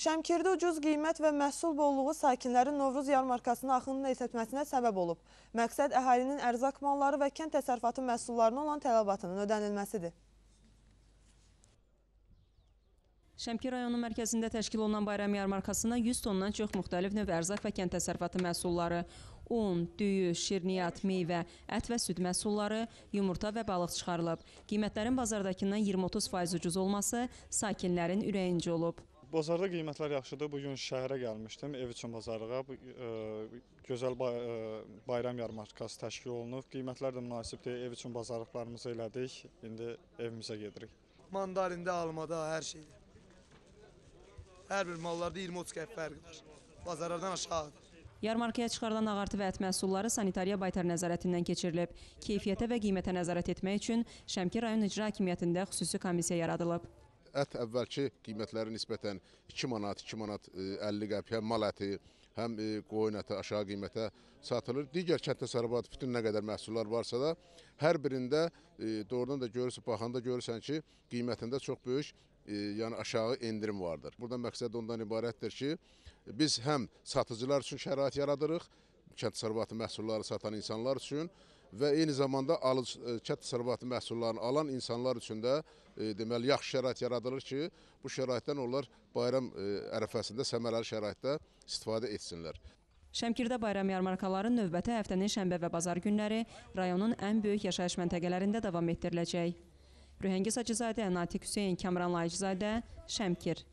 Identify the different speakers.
Speaker 1: Şəmkirdə ucuz qiymət və məhsul bolluğu sakinlərin Novruz yarmarkasının axınının etməsinə səbəb olub. Məqsəd əhalinin ərzaq malları və kənd təsərrüfatı məhsullarına olan tələbatının ödənilməsidir.
Speaker 2: Şəmkir rayonu mərkəzində təşkil olunan bayram yarmarkasına 100 tondan çox müxtəlif növ ərzaq və kənd təsərrüfatı məhsulları, un, düyü, şirniyyat, meyvə, ət və süd məhsulları, yumurta və balıq çıxarılıb. Qiymətlərin bazardakından 20-30% ucuz olması sakinlərin ürəyincə olub. Bazarda
Speaker 3: qiymətlər yaxşıdır. Bu gün şəhərə gəlmişdim ev üçün bazarlığa. E, Gözəl e, bayram yarmarkası təşkil olunub. Qiymətlər də münasibdir. Ev üçün bazarlıqlarımızı elədik. İndi evimizə gedirik. Mandarində, almada, hər şeydə. Hər bir mallarda 20-30 qəpik fərqi var. Bazarlardan aşağıdır.
Speaker 2: Yarmarkaya çıxarılan ağartı və ət məhsulları sanitariya baytar nəzarətindən keçirilib. Keyfiyyətə və qiymətə nəzarət etmək üçün Şəmki rayon icra hakimiyyətində xüsusi komissiya yaradılıb
Speaker 1: ət əvvəlki qiymətləri nisbətən 2 manat, 2 manat 50 e, qəpik, həm mal əti, həm e, qoyun əti aşağı qiymətə satılır. Digər kənd təsərrüfatı bütün nə qədər məhsullar varsa da, hər birində e, doğrudan da görürsən, baxanda görürsən ki, qiymətində çox böyük yəni aşağı endirim vardır. Burada məqsəd ondan ibarətdir ki, biz həm satıcılar üçün şərait yaradırıq, kənd təsərrüfatı məhsulları satan insanlar üçün, və eyni zamanda alıc, kət e, təsərrüfatı məhsullarını alan insanlar üçün də e, deməli yaxşı şərait yaradılır ki, bu şəraitdən onlar bayram e, ərəfəsində səmərəli şəraitdə istifadə etsinlər.
Speaker 2: Şəmkirdə bayram yarmarkaları növbəti həftənin şənbə və bazar günləri rayonun ən böyük yaşayış məntəqələrində davam etdiriləcək. Rühəngiz Hacızadə, Natik Hüseyn, Kamran Layıcızadə, Şəmkir.